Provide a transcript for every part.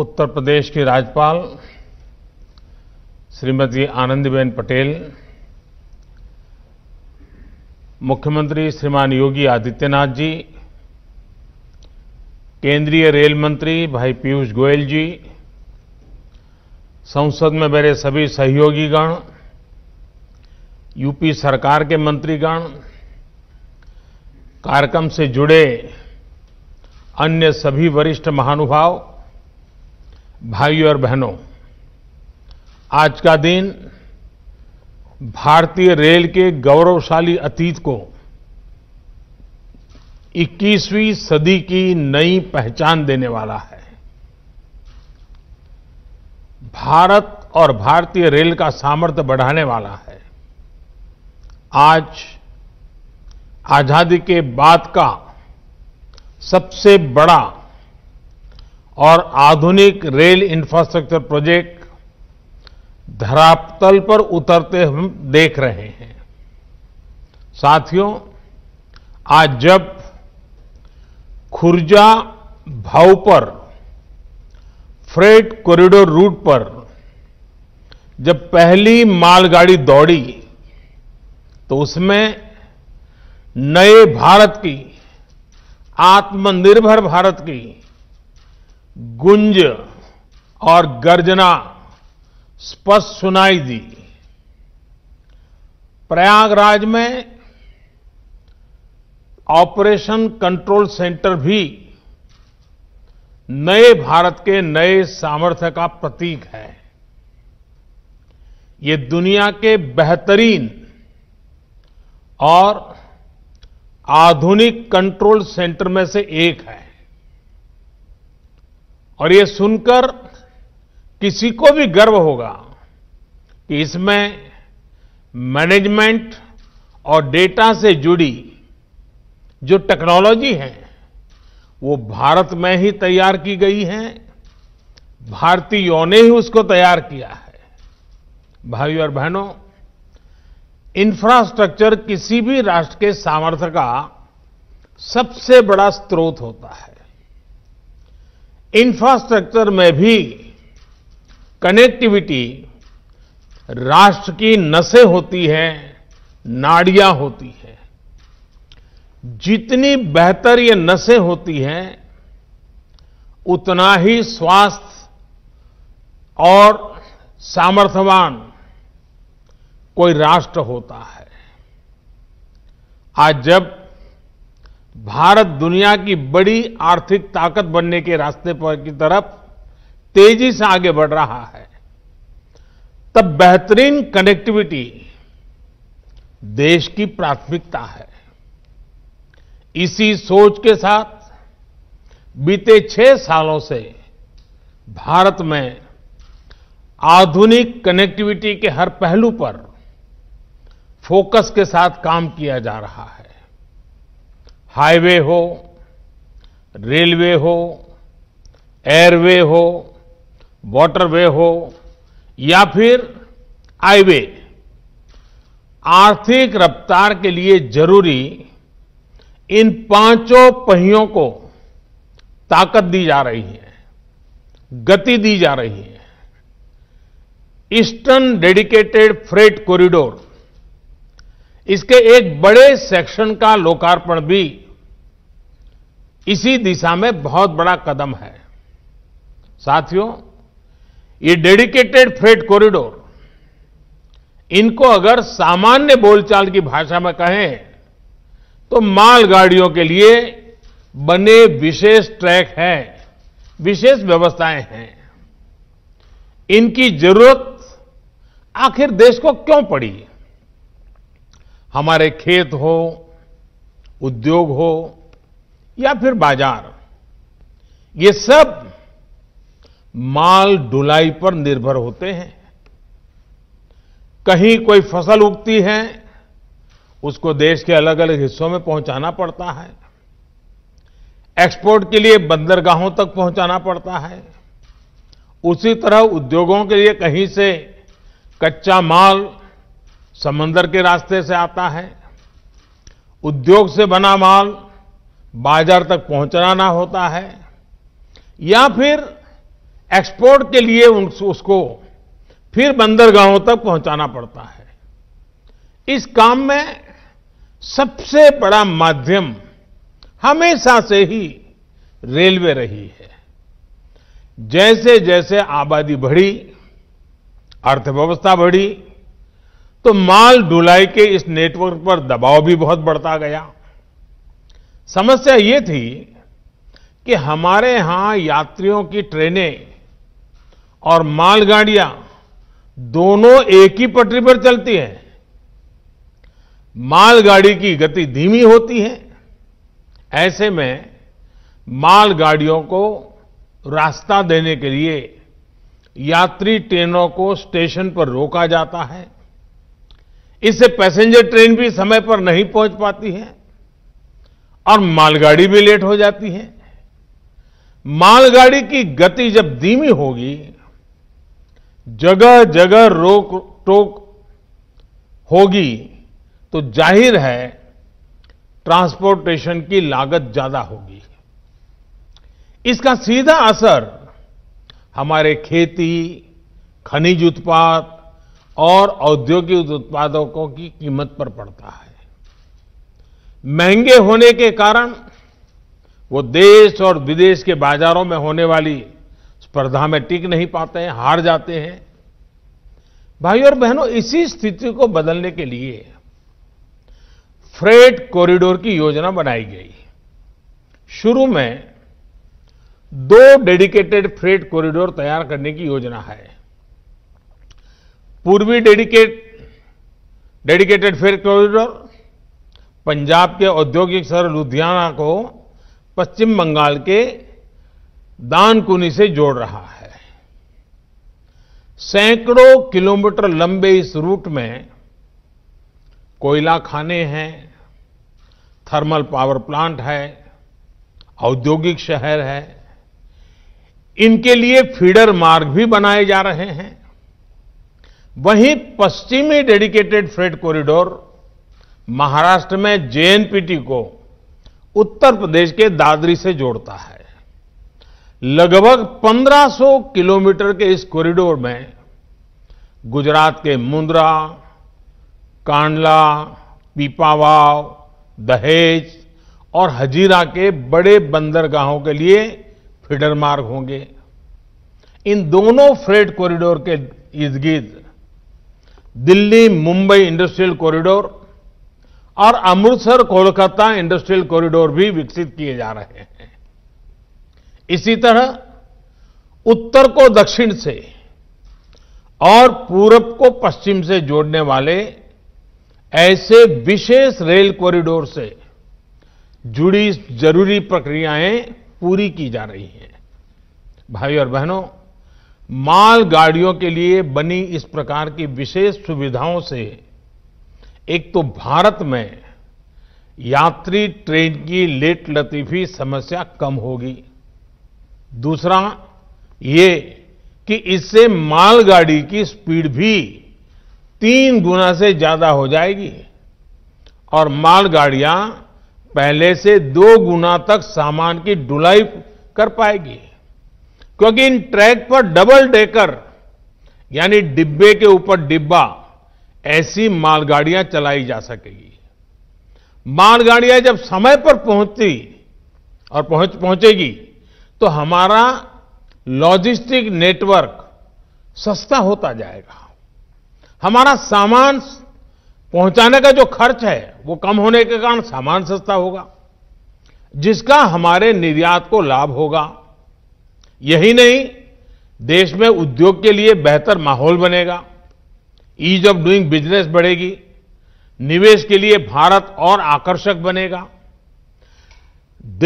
उत्तर प्रदेश की राज्यपाल श्रीमती आनंदीबेन पटेल मुख्यमंत्री श्रीमान योगी आदित्यनाथ जी केंद्रीय रेल मंत्री भाई पीयूष गोयल जी संसद में मेरे सभी सहयोगीगण यूपी सरकार के मंत्रीगण कार्यक्रम से जुड़े अन्य सभी वरिष्ठ महानुभाव भाइयों और बहनों आज का दिन भारतीय रेल के गौरवशाली अतीत को 21वीं सदी की नई पहचान देने वाला है भारत और भारतीय रेल का सामर्थ्य बढ़ाने वाला है आज आजादी के बाद का सबसे बड़ा और आधुनिक रेल इंफ्रास्ट्रक्चर प्रोजेक्ट धरातल पर उतरते हम देख रहे हैं साथियों आज जब खुर्जा भाव पर फ्रेट कॉरिडोर रूट पर जब पहली मालगाड़ी दौड़ी तो उसमें नए भारत की आत्मनिर्भर भारत की गुंज और गर्जना स्पष्ट सुनाई दी प्रयागराज में ऑपरेशन कंट्रोल सेंटर भी नए भारत के नए सामर्थ्य का प्रतीक है ये दुनिया के बेहतरीन और आधुनिक कंट्रोल सेंटर में से एक है और ये सुनकर किसी को भी गर्व होगा कि इसमें मैनेजमेंट और डेटा से जुड़ी जो टेक्नोलॉजी है वो भारत में ही तैयार की गई है भारतीयों ने ही उसको तैयार किया है भाई और बहनों इंफ्रास्ट्रक्चर किसी भी राष्ट्र के सामर्थ्य का सबसे बड़ा स्रोत होता है इंफ्रास्ट्रक्चर में भी कनेक्टिविटी राष्ट्र की नसें होती है नाड़ियां होती है जितनी बेहतर ये नसें होती हैं उतना ही स्वास्थ्य और सामर्थ्यवान कोई राष्ट्र होता है आज जब भारत दुनिया की बड़ी आर्थिक ताकत बनने के रास्ते पर की तरफ तेजी से आगे बढ़ रहा है तब बेहतरीन कनेक्टिविटी देश की प्राथमिकता है इसी सोच के साथ बीते छह सालों से भारत में आधुनिक कनेक्टिविटी के हर पहलू पर फोकस के साथ काम किया जा रहा है हाईवे हो रेलवे हो एयरवे हो वाटरवे हो या फिर हाईवे आर्थिक रफ्तार के लिए जरूरी इन पांचों पहियों को ताकत दी जा रही है गति दी जा रही है ईस्टर्न डेडिकेटेड फ्रेट कॉरिडोर इसके एक बड़े सेक्शन का लोकार्पण भी इसी दिशा में बहुत बड़ा कदम है साथियों ये डेडिकेटेड फ्रेट कॉरिडोर इनको अगर सामान्य बोलचाल की भाषा में कहें तो मालगाड़ियों के लिए बने विशेष ट्रैक हैं विशेष व्यवस्थाएं हैं इनकी जरूरत आखिर देश को क्यों पड़ी है हमारे खेत हो उद्योग हो या फिर बाजार ये सब माल ढुलाई पर निर्भर होते हैं कहीं कोई फसल उगती है उसको देश के अलग अलग हिस्सों में पहुंचाना पड़ता है एक्सपोर्ट के लिए बंदरगाहों तक पहुंचाना पड़ता है उसी तरह उद्योगों के लिए कहीं से कच्चा माल समंदर के रास्ते से आता है उद्योग से बना माल बाजार तक पहुंचाना होता है या फिर एक्सपोर्ट के लिए उसको फिर बंदरगाहों तक पहुंचाना पड़ता है इस काम में सबसे बड़ा माध्यम हमेशा से ही रेलवे रही है जैसे जैसे आबादी बढ़ी अर्थव्यवस्था बढ़ी तो माल ढुलाई के इस नेटवर्क पर दबाव भी बहुत बढ़ता गया समस्या ये थी कि हमारे यहां यात्रियों की ट्रेनें और मालगाड़ियां दोनों एक ही पटरी पर चलती हैं मालगाड़ी की गति धीमी होती है ऐसे में मालगाड़ियों को रास्ता देने के लिए यात्री ट्रेनों को स्टेशन पर रोका जाता है इससे पैसेंजर ट्रेन भी समय पर नहीं पहुंच पाती है और मालगाड़ी भी लेट हो जाती है मालगाड़ी की गति जब धीमी होगी जगह जगह रोक टोक होगी तो जाहिर है ट्रांसपोर्टेशन की लागत ज्यादा होगी इसका सीधा असर हमारे खेती खनिज उत्पाद और औद्योगिक उत्पादकों की कीमत पर पड़ता है महंगे होने के कारण वो देश और विदेश के बाजारों में होने वाली स्पर्धा में टिक नहीं पाते हैं हार जाते हैं भाई और बहनों इसी स्थिति को बदलने के लिए फ्रेट कॉरिडोर की योजना बनाई गई शुरू में दो डेडिकेटेड फ्रेट कॉरिडोर तैयार करने की योजना है पूर्वी dedicate dedicated freight corridor Punjab के औद्योगिक शहर लुधियाना को पश्चिम बंगाल के दानकुनी से जोड़ रहा है सैकड़ों किलोमीटर लंबे इस रूट में कोयला खाने हैं थर्मल पावर प्लांट है औद्योगिक शहर है इनके लिए फीडर मार्ग भी बनाए जा रहे हैं वहीं पश्चिमी डेडिकेटेड फ्रेट कॉरिडोर महाराष्ट्र में जेएनपीटी को उत्तर प्रदेश के दादरी से जोड़ता है लगभग 1500 किलोमीटर के इस कॉरिडोर में गुजरात के मुंद्रा कांडला पीपावाव दहेज और हजीरा के बड़े बंदरगाहों के लिए फिडर मार्ग होंगे इन दोनों फ्रेट कॉरिडोर के इर्द गिर्द दिल्ली मुंबई इंडस्ट्रियल कॉरिडोर और अमृतसर कोलकाता इंडस्ट्रियल कॉरिडोर भी विकसित किए जा रहे हैं इसी तरह उत्तर को दक्षिण से और पूरब को पश्चिम से जोड़ने वाले ऐसे विशेष रेल कॉरिडोर से जुड़ी जरूरी प्रक्रियाएं पूरी की जा रही हैं भाई और बहनों मालगाड़ियों के लिए बनी इस प्रकार की विशेष सुविधाओं से एक तो भारत में यात्री ट्रेन की लेट लतीफी समस्या कम होगी दूसरा ये कि इससे मालगाड़ी की स्पीड भी तीन गुना से ज्यादा हो जाएगी और मालगाड़ियां पहले से दो गुना तक सामान की ढुलाई कर पाएगी क्योंकि इन ट्रैक पर डबल डेकर यानी डिब्बे के ऊपर डिब्बा ऐसी मालगाड़ियां चलाई जा सकेगी मालगाड़ियां जब समय पर पहुंचती और पहुंच पहुंचेगी तो हमारा लॉजिस्टिक नेटवर्क सस्ता होता जाएगा हमारा सामान पहुंचाने का जो खर्च है वो कम होने के कारण सामान सस्ता होगा जिसका हमारे निर्यात को लाभ होगा यही नहीं देश में उद्योग के लिए बेहतर माहौल बनेगा ईज ऑफ डूइंग बिजनेस बढ़ेगी निवेश के लिए भारत और आकर्षक बनेगा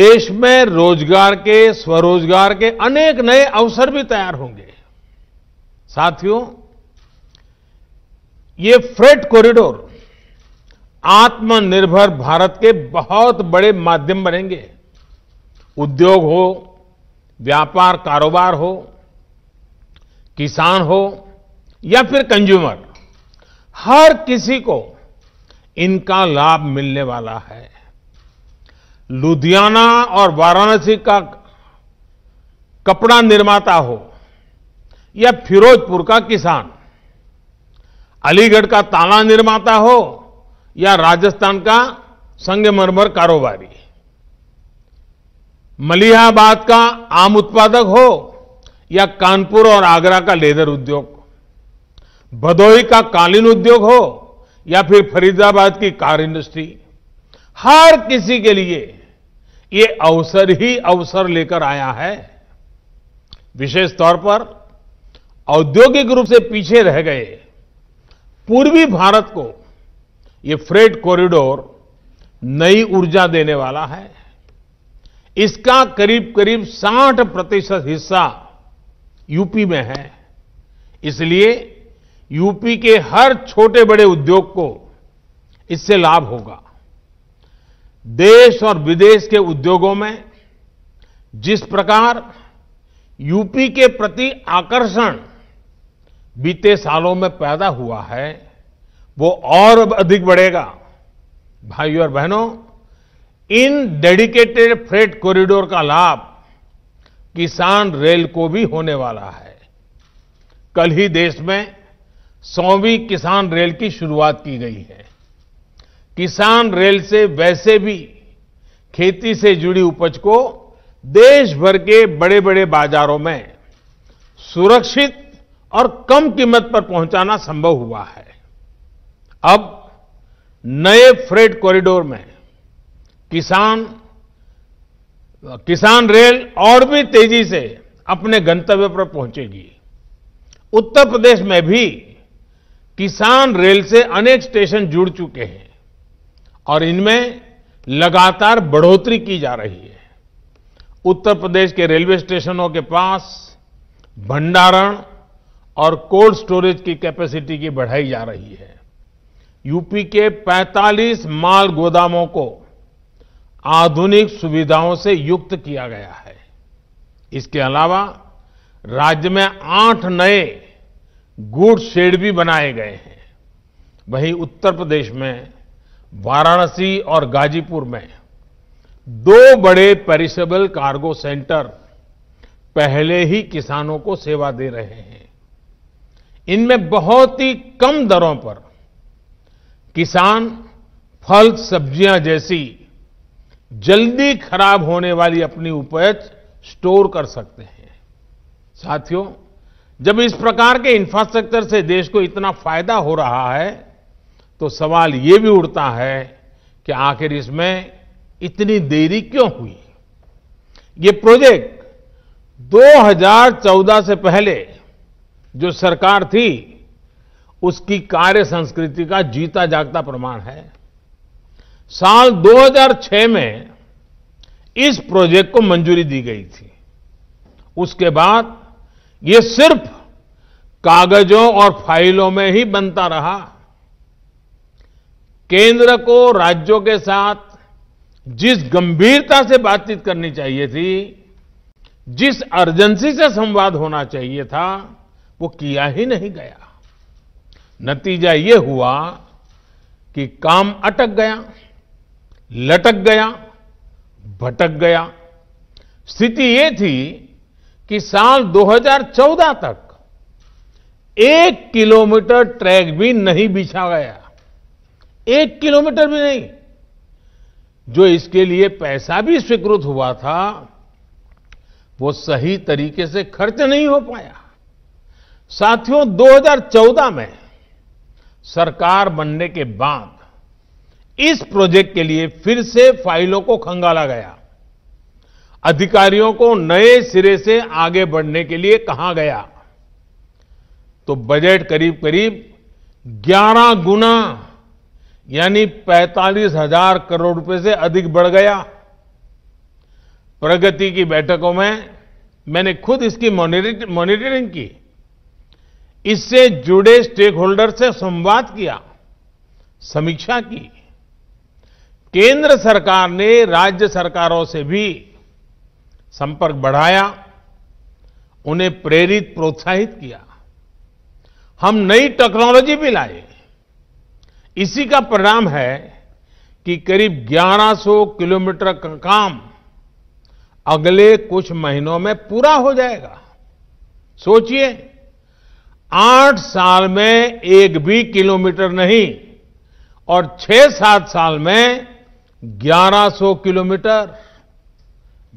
देश में रोजगार के स्वरोजगार के अनेक नए अवसर भी तैयार होंगे साथियों ये फ्रेट कॉरिडोर आत्मनिर्भर भारत के बहुत बड़े माध्यम बनेंगे उद्योग हो व्यापार कारोबार हो किसान हो या फिर कंज्यूमर हर किसी को इनका लाभ मिलने वाला है लुधियाना और वाराणसी का कपड़ा निर्माता हो या फिरोजपुर का किसान अलीगढ़ का ताला निर्माता हो या राजस्थान का संगमरमर कारोबारी मलिहाबाद का आम उत्पादक हो या कानपुर और आगरा का लेदर उद्योग भदोही का कालीन उद्योग हो या फिर फरीदाबाद की कार इंडस्ट्री हर किसी के लिए ये अवसर ही अवसर लेकर आया है विशेष तौर पर औद्योगिक रूप से पीछे रह गए पूर्वी भारत को ये फ्रेट कॉरिडोर नई ऊर्जा देने वाला है इसका करीब करीब 60 प्रतिशत हिस्सा यूपी में है इसलिए यूपी के हर छोटे बड़े उद्योग को इससे लाभ होगा देश और विदेश के उद्योगों में जिस प्रकार यूपी के प्रति आकर्षण बीते सालों में पैदा हुआ है वो और अधिक बढ़ेगा भाइयों और बहनों इन डेडिकेटेड फ्रेट कॉरिडोर का लाभ किसान रेल को भी होने वाला है कल ही देश में सौवीं किसान रेल की शुरुआत की गई है किसान रेल से वैसे भी खेती से जुड़ी उपज को देश भर के बड़े बड़े बाजारों में सुरक्षित और कम कीमत पर पहुंचाना संभव हुआ है अब नए फ्रेट कॉरिडोर में किसान किसान रेल और भी तेजी से अपने गंतव्य पर पहुंचेगी उत्तर प्रदेश में भी किसान रेल से अनेक स्टेशन जुड़ चुके हैं और इनमें लगातार बढ़ोतरी की जा रही है उत्तर प्रदेश के रेलवे स्टेशनों के पास भंडारण और कोल्ड स्टोरेज की कैपेसिटी की बढ़ाई जा रही है यूपी के 45 माल गोदामों को आधुनिक सुविधाओं से युक्त किया गया है इसके अलावा राज्य में आठ नए गुड शेड भी बनाए गए हैं वहीं उत्तर प्रदेश में वाराणसी और गाजीपुर में दो बड़े पेरिसेबल कार्गो सेंटर पहले ही किसानों को सेवा दे रहे हैं इनमें बहुत ही कम दरों पर किसान फल सब्जियां जैसी जल्दी खराब होने वाली अपनी उपज स्टोर कर सकते हैं साथियों जब इस प्रकार के इंफ्रास्ट्रक्चर से देश को इतना फायदा हो रहा है तो सवाल ये भी उठता है कि आखिर इसमें इतनी देरी क्यों हुई ये प्रोजेक्ट 2014 से पहले जो सरकार थी उसकी कार्य संस्कृति का जीता जागता प्रमाण है साल 2006 में इस प्रोजेक्ट को मंजूरी दी गई थी उसके बाद ये सिर्फ कागजों और फाइलों में ही बनता रहा केंद्र को राज्यों के साथ जिस गंभीरता से बातचीत करनी चाहिए थी जिस अर्जेंसी से संवाद होना चाहिए था वो किया ही नहीं गया नतीजा ये हुआ कि काम अटक गया लटक गया भटक गया स्थिति ये थी कि साल 2014 तक एक किलोमीटर ट्रैक भी नहीं बिछा गया एक किलोमीटर भी नहीं जो इसके लिए पैसा भी स्वीकृत हुआ था वो सही तरीके से खर्च नहीं हो पाया साथियों 2014 में सरकार बनने के बाद इस प्रोजेक्ट के लिए फिर से फाइलों को खंगाला गया अधिकारियों को नए सिरे से आगे बढ़ने के लिए कहा गया तो बजट करीब करीब 11 गुना यानी पैंतालीस हजार करोड़ रुपए से अधिक बढ़ गया प्रगति की बैठकों में मैंने खुद इसकी मॉनिटरिंग की इससे जुड़े स्टेक होल्डर से संवाद किया समीक्षा की केंद्र सरकार ने राज्य सरकारों से भी संपर्क बढ़ाया उन्हें प्रेरित प्रोत्साहित किया हम नई टेक्नोलॉजी भी लाए इसी का परिणाम है कि करीब 1100 किलोमीटर का काम अगले कुछ महीनों में पूरा हो जाएगा सोचिए आठ साल में एक भी किलोमीटर नहीं और छह सात साल में 1100 किलोमीटर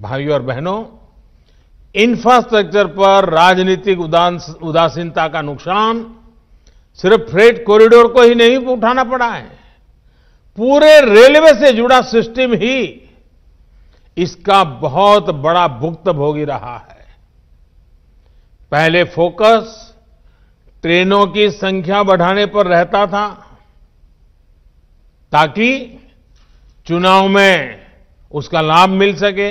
भाइयों और बहनों इंफ्रास्ट्रक्चर पर राजनीतिक उदासीनता का नुकसान सिर्फ फ्रेट कॉरिडोर को ही नहीं उठाना पड़ा है पूरे रेलवे से जुड़ा सिस्टम ही इसका बहुत बड़ा भुक्तभोगी रहा है पहले फोकस ट्रेनों की संख्या बढ़ाने पर रहता था ताकि चुनाव में उसका लाभ मिल सके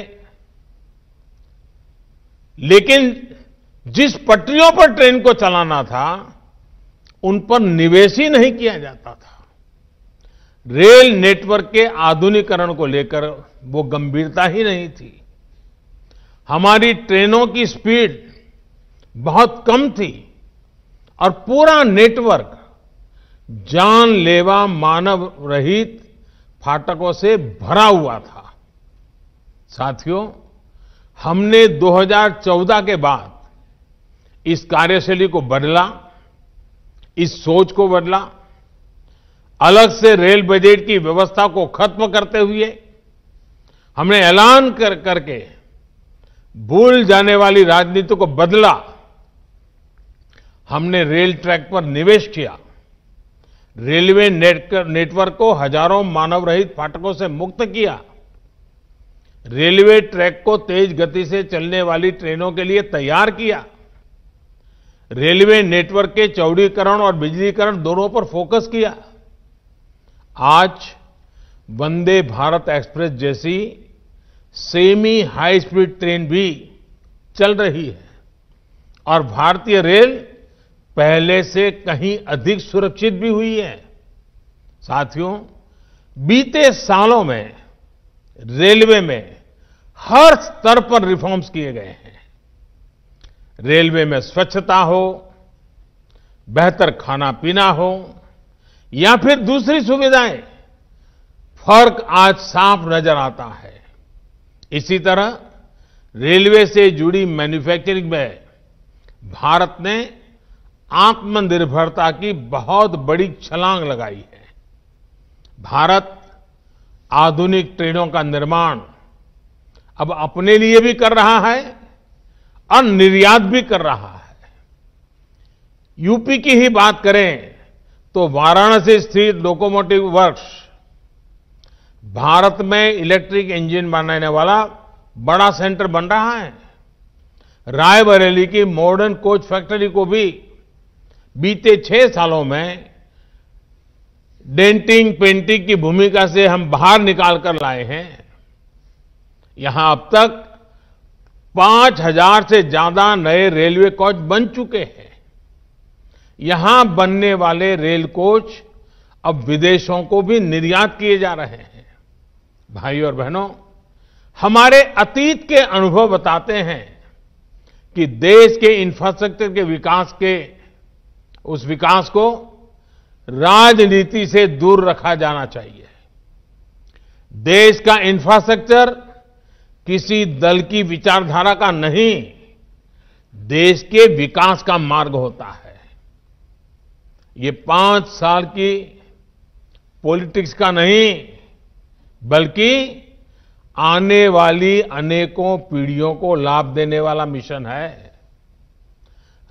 लेकिन जिस पटरियों पर ट्रेन को चलाना था उन पर निवेश ही नहीं किया जाता था रेल नेटवर्क के आधुनिकरण को लेकर वो गंभीरता ही नहीं थी हमारी ट्रेनों की स्पीड बहुत कम थी और पूरा नेटवर्क जानलेवा मानव रहित फाटकों से भरा हुआ था साथियों हमने 2014 के बाद इस कार्यशैली को बदला इस सोच को बदला अलग से रेल बजट की व्यवस्था को खत्म करते हुए हमने ऐलान कर करके भूल जाने वाली राजनीति को बदला हमने रेल ट्रैक पर निवेश किया रेलवे नेटवर्क को हजारों मानव रहित फाटकों से मुक्त किया रेलवे ट्रैक को तेज गति से चलने वाली ट्रेनों के लिए तैयार किया रेलवे नेटवर्क के चौड़ीकरण और बिजलीकरण दोनों पर फोकस किया आज वंदे भारत एक्सप्रेस जैसी सेमी हाई स्पीड ट्रेन भी चल रही है और भारतीय रेल पहले से कहीं अधिक सुरक्षित भी हुई है साथियों बीते सालों में रेलवे में हर स्तर पर रिफॉर्म्स किए गए हैं रेलवे में स्वच्छता हो बेहतर खाना पीना हो या फिर दूसरी सुविधाएं फर्क आज साफ नजर आता है इसी तरह रेलवे से जुड़ी मैन्युफैक्चरिंग में भारत ने आत्मनिर्भरता की बहुत बड़ी छलांग लगाई है भारत आधुनिक ट्रेनों का निर्माण अब अपने लिए भी कर रहा है और निर्यात भी कर रहा है यूपी की ही बात करें तो वाराणसी स्थित लोकोमोटिव वर्क्स भारत में इलेक्ट्रिक इंजन बनाने वाला बड़ा सेंटर बन रहा है रायबरेली की मॉडर्न कोच फैक्ट्री को भी बीते छह सालों में डेंटिंग पेंटिंग की भूमिका से हम बाहर निकाल कर लाए हैं यहां अब तक पांच हजार से ज्यादा नए रेलवे कोच बन चुके हैं यहां बनने वाले रेल कोच अब विदेशों को भी निर्यात किए जा रहे हैं भाई और बहनों हमारे अतीत के अनुभव बताते हैं कि देश के इंफ्रास्ट्रक्चर के विकास के उस विकास को राजनीति से दूर रखा जाना चाहिए देश का इंफ्रास्ट्रक्चर किसी दल की विचारधारा का नहीं देश के विकास का मार्ग होता है ये पांच साल की पॉलिटिक्स का नहीं बल्कि आने वाली अनेकों पीढ़ियों को लाभ देने वाला मिशन है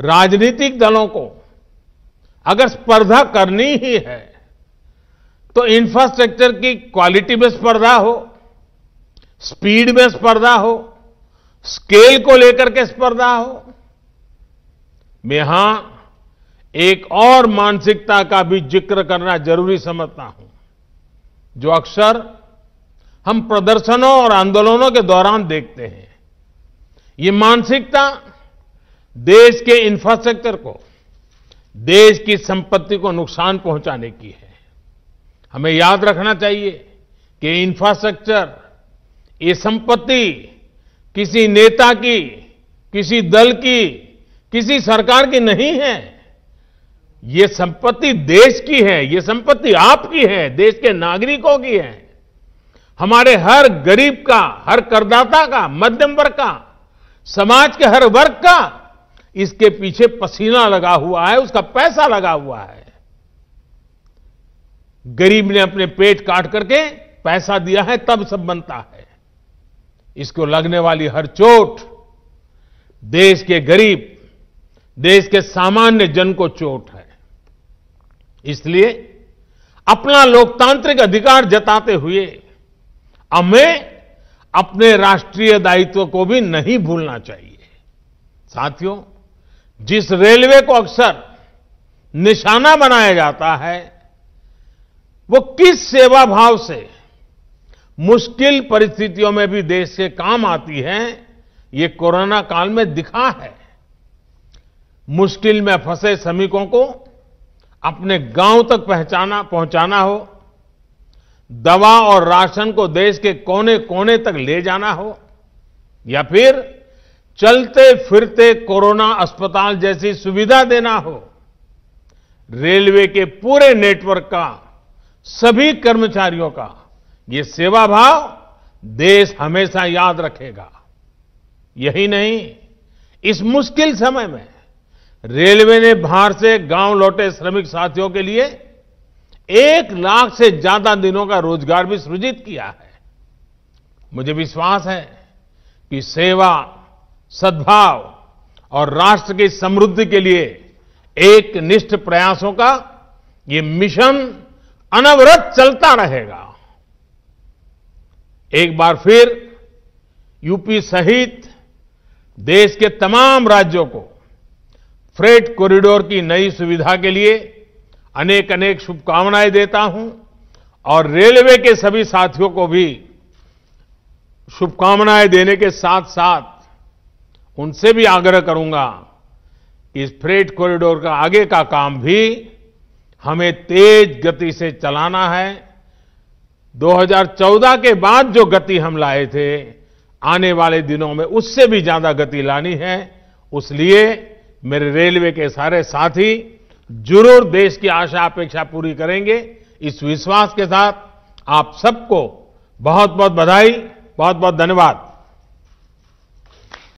राजनीतिक दलों को अगर स्पर्धा करनी ही है तो इंफ्रास्ट्रक्चर की क्वालिटी में स्पर्धा हो स्पीड में स्पर्धा हो स्केल को लेकर के स्पर्धा हो मैं यहां एक और मानसिकता का भी जिक्र करना जरूरी समझता हूं जो अक्सर हम प्रदर्शनों और आंदोलनों के दौरान देखते हैं ये मानसिकता देश के इंफ्रास्ट्रक्चर को देश की संपत्ति को नुकसान पहुंचाने की है हमें याद रखना चाहिए कि इंफ्रास्ट्रक्चर ये संपत्ति किसी नेता की किसी दल की किसी सरकार की नहीं है ये संपत्ति देश की है ये संपत्ति आपकी है देश के नागरिकों की है हमारे हर गरीब का हर करदाता का मध्यम वर्ग का समाज के हर वर्ग का इसके पीछे पसीना लगा हुआ है उसका पैसा लगा हुआ है गरीब ने अपने पेट काट करके पैसा दिया है तब सब बनता है इसको लगने वाली हर चोट देश के गरीब देश के सामान्य जन को चोट है इसलिए अपना लोकतांत्रिक अधिकार जताते हुए हमें अपने राष्ट्रीय दायित्व को भी नहीं भूलना चाहिए साथियों जिस रेलवे को अक्सर निशाना बनाया जाता है वो किस सेवा भाव से मुश्किल परिस्थितियों में भी देश के काम आती है ये कोरोना काल में दिखा है मुश्किल में फंसे श्रमिकों को अपने गांव तक पहचाना पहुंचाना हो दवा और राशन को देश के कोने कोने तक ले जाना हो या फिर चलते फिरते कोरोना अस्पताल जैसी सुविधा देना हो रेलवे के पूरे नेटवर्क का सभी कर्मचारियों का ये सेवा भाव देश हमेशा याद रखेगा यही नहीं इस मुश्किल समय में रेलवे ने बाहर से गांव लौटे श्रमिक साथियों के लिए एक लाख से ज्यादा दिनों का रोजगार भी सृजित किया है मुझे विश्वास है कि सेवा सद्भाव और राष्ट्र की समृद्धि के लिए एक निष्ठ प्रयासों का ये मिशन अनवरत चलता रहेगा एक बार फिर यूपी सहित देश के तमाम राज्यों को फ्रेट कॉरिडोर की नई सुविधा के लिए अनेक अनेक शुभकामनाएं देता हूं और रेलवे के सभी साथियों को भी शुभकामनाएं देने के साथ साथ उनसे भी आग्रह करूंगा कि इस फ्रेट कॉरिडोर का आगे का काम भी हमें तेज गति से चलाना है 2014 के बाद जो गति हम लाए थे आने वाले दिनों में उससे भी ज्यादा गति लानी है उसलिए मेरे रेलवे के सारे साथी जरूर देश की आशा अपेक्षा पूरी करेंगे इस विश्वास के साथ आप सबको बहुत बहुत बधाई बहुत बहुत धन्यवाद